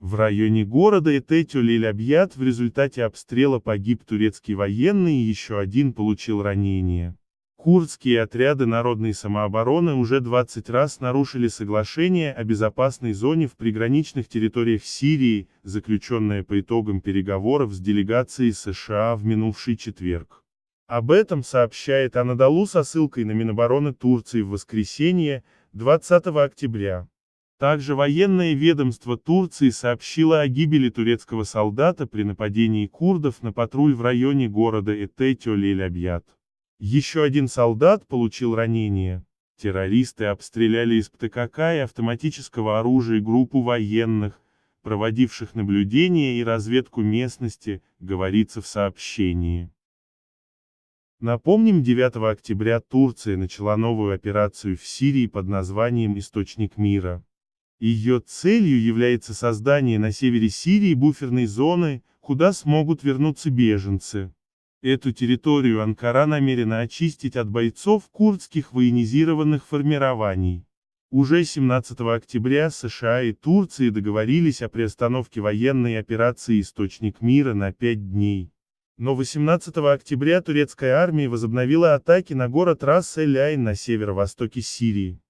В районе города Этетю-Лиль-Абьят в результате обстрела погиб турецкий военный и еще один получил ранение. Курдские отряды народной самообороны уже 20 раз нарушили соглашение о безопасной зоне в приграничных территориях Сирии, заключенное по итогам переговоров с делегацией США в минувший четверг. Об этом сообщает Анадолу со ссылкой на Минобороны Турции в воскресенье, 20 октября. Также военное ведомство Турции сообщило о гибели турецкого солдата при нападении курдов на патруль в районе города Этетио Лель-Абьят. Еще один солдат получил ранение. Террористы обстреляли из ПТКК и автоматического оружия группу военных, проводивших наблюдение и разведку местности, говорится в сообщении. Напомним, 9 октября Турция начала новую операцию в Сирии под названием «Источник мира». Ее целью является создание на севере Сирии буферной зоны, куда смогут вернуться беженцы. Эту территорию Анкара намерена очистить от бойцов курдских военизированных формирований. Уже 17 октября США и Турция договорились о приостановке военной операции «Источник мира» на пять дней. Но 18 октября турецкая армия возобновила атаки на город Рас-эль-Айн на северо-востоке Сирии.